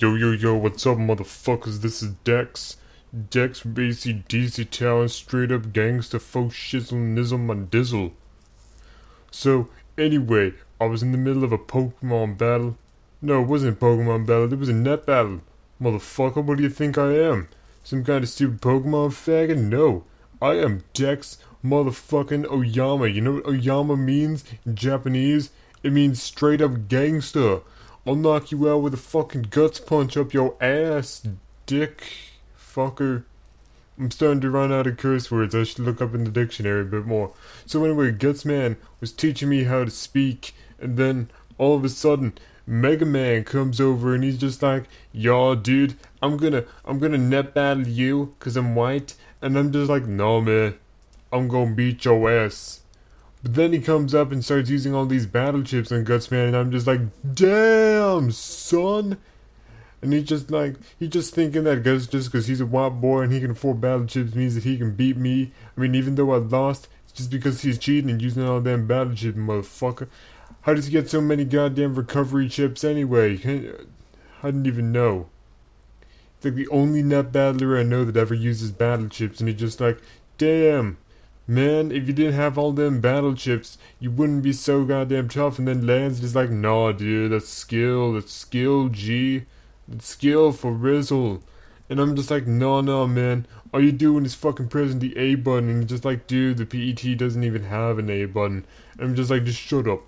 Yo, yo, yo, what's up, motherfuckers? This is Dex. Dex from ACDC Town, straight up gangster, faux shizzle, nizzle, my dizzle. So, anyway, I was in the middle of a Pokemon battle. No, it wasn't a Pokemon battle, it was a net battle. Motherfucker, what do you think I am? Some kind of stupid Pokemon faggot? No, I am Dex motherfucking Oyama. You know what Oyama means in Japanese? It means straight up gangster. I'll knock you out with a fucking guts punch up your ass, dick fucker. I'm starting to run out of curse words. I should look up in the dictionary a bit more. So anyway, Guts Man was teaching me how to speak, and then all of a sudden, Mega Man comes over and he's just like, "Yo, dude, I'm gonna, I'm gonna net battle you, cause I'm white." And I'm just like, "No, man, I'm gonna beat your ass." But then he comes up and starts using all these battle chips on Gutsman, and I'm just like, damn, son. And he's just like, he's just thinking that guts just because he's a white boy and he can afford chips means that he can beat me. I mean, even though I lost, it's just because he's cheating and using all them chips, motherfucker. How does he get so many goddamn recovery chips anyway? I didn't even know. It's like the only net battler I know that ever uses chips, and he's just like, damn. Man, if you didn't have all them battleships, you wouldn't be so goddamn tough. And then Lance is like, nah, dude, that's skill, that's skill, G, that's skill for Rizzle. And I'm just like, no, no, man. All you doing is fucking pressing the A button. And just like, dude, the PET doesn't even have an A button. And I'm just like, just shut up.